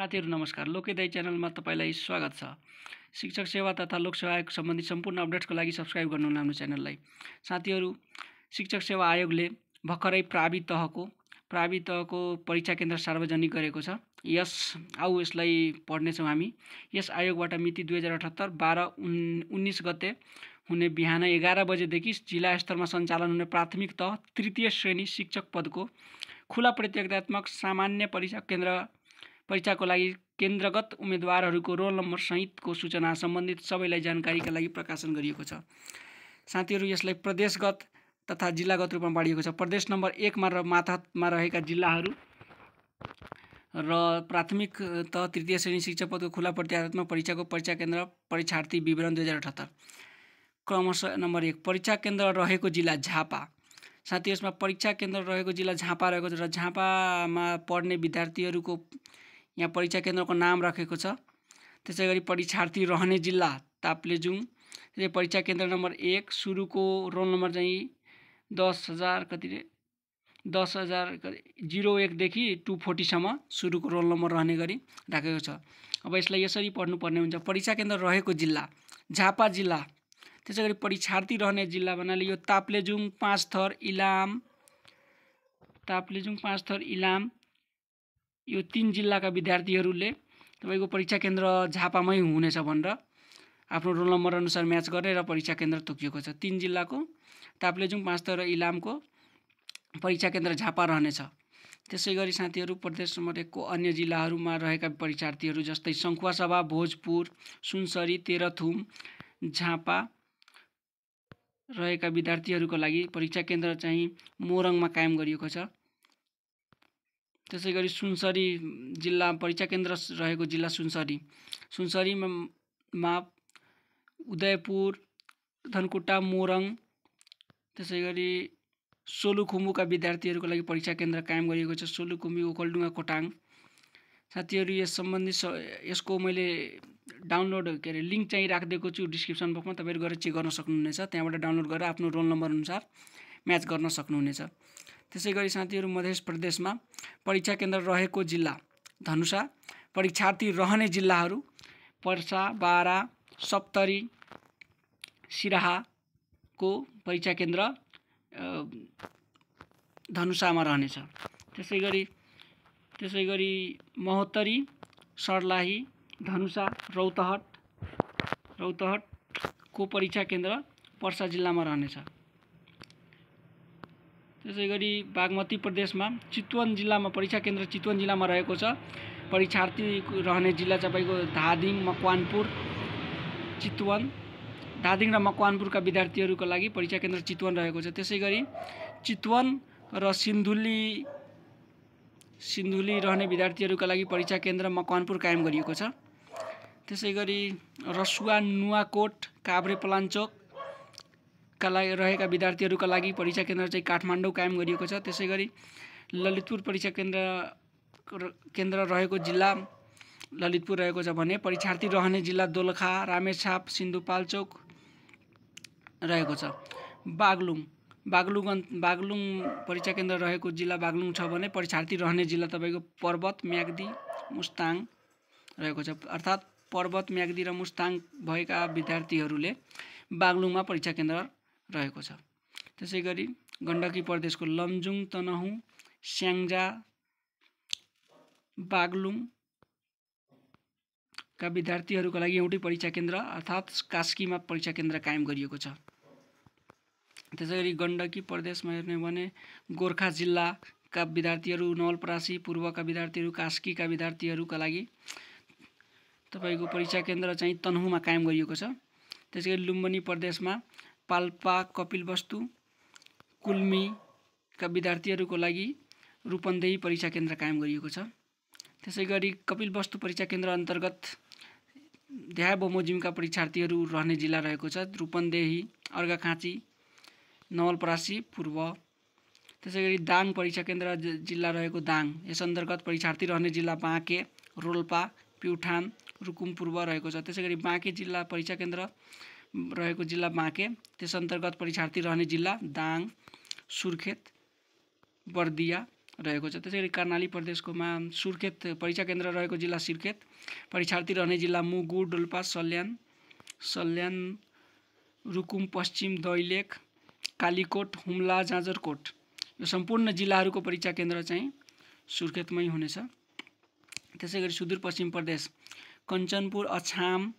साथीहरू नमस्कार लोके दाई च्यानलमा तपाईँलाई स्वागत छ शिक्षक सेवा तथा लोकसेवा आयोग सम्बन्धी सम्पूर्ण अपडेट्सको लागि सब्सक्राइब गर्नुहुन्न हाम्रो च्यानललाई साथीहरू शिक्षक सेवा आयोगले भर्खरै प्रावि तहको प्रावि तहको परीक्षा केन्द्र सार्वजनिक गरेको छ यस आउ यसलाई पढ्नेछौँ हामी यस आयोगबाट मिति दुई हजार अठहत्तर बाह्र उन् उन्नाइस गते हुने बिहान एघार बजेदेखि जिल्ला स्तरमा सञ्चालन हुने प्राथमिक तह तृतीय श्रेणी शिक्षक पदको खुला प्रतियोगितात्मक सामान्य परीक्षा केन्द्र परीक्षाको लागि केन्द्रगत उम्मेदवारहरूको रोल नम्बर सहितको सूचना सम्बन्धित सबैलाई जानकारीका लागि प्रकाशन गरिएको छ साथीहरू यसलाई प्रदेशगत तथा जिल्लागत रूपमा बाँडिएको छ प्रदेश नम्बर एकमा र माथामा रहेका जिल्लाहरू र प्राथमिक त तृतीय श्रेणी शिक्षा पदको खुला प्रत्यारोपमा परीक्षाको परीक्षा केन्द्र परीक्षार्थी विवरण दुई हजार अठहत्तर क्रमशः नम्बर एक परीक्षा केन्द्र रहेको जिल्ला झापा साथै यसमा परीक्षा केन्द्र रहेको जिल्ला झापा रहेको छ र झापामा पढ्ने विद्यार्थीहरूको यहाँ परीक्षा केन्द्रको नाम राखेको छ त्यसै गरी परीक्षार्थी रहने जिल्ला ताप्लेजुङ त्यसै परीक्षा केन्द्र नम्बर एक सुरुको रोल नम्बर चाहिँ दस हजार कति दस हजार जिरो एकदेखि टु फोर्टीसम्म सुरुको रोल नम्बर रहने गरी राखेको छ अब यसलाई यसरी पढ्नुपर्ने हुन्छ परीक्षा केन्द्र रहेको जिल्ला झापा जिल्ला त्यसै गरी परीक्षार्थी रहने जिल्ला भन्नाले यो ताप्लेजुङ पाँच थर इलाम ताप्लेजुङ पाँच थर इलाम यो तिन जिल्लाका विद्यार्थीहरूले तपाईँको परीक्षा केन्द्र झापामै हुनेछ भनेर आफ्नो रोल नम्बर अनुसार म्याच गरेर परीक्षा केन्द्र तोकिएको छ तिन जिल्लाको ताप्लेजुङ पाँच र इलामको परीक्षा केन्द्र झापा रहनेछ त्यसै गरी साथीहरू प्रदेश नम्बर एकको अन्य जिल्लाहरूमा रहेका परीक्षार्थीहरू जस्तै सङ्खुवासभा भोजपुर सुनसरी तेह्रथुम झापा रहेका विद्यार्थीहरूको लागि परीक्षा केन्द्र चाहिँ मोरङमा कायम गरिएको छ त्यसै गरी सुनसरी जिल्ला परीक्षा केन्द्र रहेको जिल्ला सुनसरी सुनसरीमा उदयपुर धनकुटा मोरङ त्यसै गरी सोलुखुम्बुका विद्यार्थीहरूको लागि परीक्षा केन्द्र कायम गरिएको छ सोलुखुम्बु ओखलडुङ्गा खोटाङ साथीहरू यस सम्बन्धी स यसको मैले डाउनलोड के अरे लिङ्क चाहिँ राखिदिएको छु डिस्क्रिप्सन बक्समा तपाईँहरू गएर चेक गर्न सक्नुहुनेछ त्यहाँबाट डाउनलोड गरेर आफ्नो रोल नम्बर अनुसार म्याच गर्न सक्नुहुनेछ त्यसै गरी साथीहरू मध्य प्रदेशमा परीक्षा केन्द्र रहेको जिल्ला धनुषा परीक्षार्थी रहने जिल्लाहरू पर्सा बारा सप्तरी सिराहाको परीक्षा केन्द्र धनुषामा रहनेछ त्यसै गरी त्यसै गरी महोत्तरी सर्लाही धनुषा रौतहट रौतहटको परीक्षा केन्द्र पर्सा जिल्लामा रहनेछ त्यसै गरी बागमती प्रदेशमा चितवन जिल्लामा परीक्षा केन्द्र चितवन जिल्लामा रहेको छ परीक्षार्थी रहने जिल्ला तपाईँको धादिङ मकवानपुर चितवन धादिङ र मकवानपुरका विद्यार्थीहरूको लागि परीक्षा केन्द्र चितवन रहेको छ त्यसै गरी चितवन र सिन्धुली सिन्धुली रहने विद्यार्थीहरूका लागि परीक्षा केन्द्र मकवानपुर कायम गरिएको छ त्यसै गरी रसुवा नुवाकोट काभ्रे पलाञ्चोक का लागि रहेका विद्यार्थीहरूका लागि परीक्षा केन्द्र चाहिँ काठमाडौँ कायम गरिएको छ त्यसै गरी ललितपुर परीक्षा केन्द्र केन्द्र रहेको जिल्ला ललितपुर रहेको छ भने परीक्षार्थी रहने जिल्ला दोलखा रामेछाप सिन्धुपाल्चोक रहेको छ बागलुङ बागलुङ बागलुङ परीक्षा केन्द्र रहेको जिल्ला बागलुङ छ भने परीक्षार्थी रहने जिल्ला तपाईँको पर्वत म्याग्दी मुस्ताङ रहेको छ अर्थात् पर्वत म्याग्दी र मुस्ताङ भएका विद्यार्थीहरूले बागलुङमा परीक्षा केन्द्र रहेको छ त्यसै गरी गण्डकी प्रदेशको लमजुङ तनहुँ स्याङ्जा बागलुङका विद्यार्थीहरूका लागि एउटै परीक्षा केन्द्र अर्थात् कास्कीमा परीक्षा केन्द्र कायम गरिएको छ त्यसै गरी गण्डकी प्रदेशमा हेर्ने भने गोर्खा जिल्लाका विद्यार्थीहरू नवलपरासी पूर्वका विद्यार्थीहरू कास्कीका विद्यार्थीहरूका लागि तपाईँको परीक्षा केन्द्र चाहिँ तनहुँमा कायम गरिएको छ त्यसै गरी लुम्बनी प्रदेशमा पाल्पा कपिलवस्तु कुल्मीका विद्यार्थीहरूको लागि रूपन्देही परीक्षा केन्द्र कायम गरिएको छ त्यसै गरी कपिलवस्तु परीक्षा केन्द्र अन्तर्गत देहा बमोजिमका परीक्षार्थीहरू रहने जिल्ला रहेको छ रूपन्देही अर्घाखाँची नवलपरासी पूर्व त्यसै गरी दाङ परीक्षा केन्द्र जिल्ला रहेको दाङ यस अन्तर्गत परीक्षार्थी रहने जिल्ला बाँके रोल्पा प्युठान रुकुम पूर्व रहेको छ त्यसै गरी बाँके जिल्ला परीक्षा केन्द्र रहेको जिल्ला बाँके त्यस अन्तर्गत परीक्षार्थी रहने जिल्ला दाङ सुर्खेत बर्दिया रहेको छ त्यसै गरी कर्णाली प्रदेशकोमा सुर्खेत परीक्षा केन्द्र रहेको जिल्ला सुर्खेत परीक्षार्थी रहने जिल्ला मुगु डोल्पा सल्यान सल्यान रुकुम पश्चिम दैलेख कालीकोट हुम्ला जाँजरकोट यो सम्पूर्ण जिल्लाहरूको परीक्षा केन्द्र चाहिँ सुर्खेतमै हुनेछ त्यसै गरी सुदूरपश्चिम प्रदेश कञ्चनपुर अछाम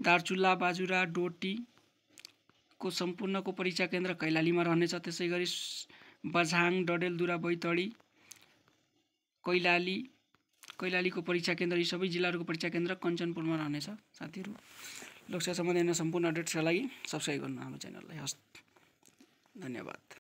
दार्चुला बाजुरा डोटीको सम्पूर्णको परीक्षा केन्द्र कैलालीमा रहनेछ त्यसै गरी बझाङ डडेलधुरा बैतडी कैलाली कैलालीको परीक्षा केन्द्र यी सबै जिल्लाहरूको परीक्षा केन्द्र कञ्चनपुरमा रहनेछ साथीहरू लोकसभा सम्बन्धी सम्पूर्ण अपडेट्सका लागि सब्सक्राइब गर्नु हाम्रो च्यानललाई हस् धन्यवाद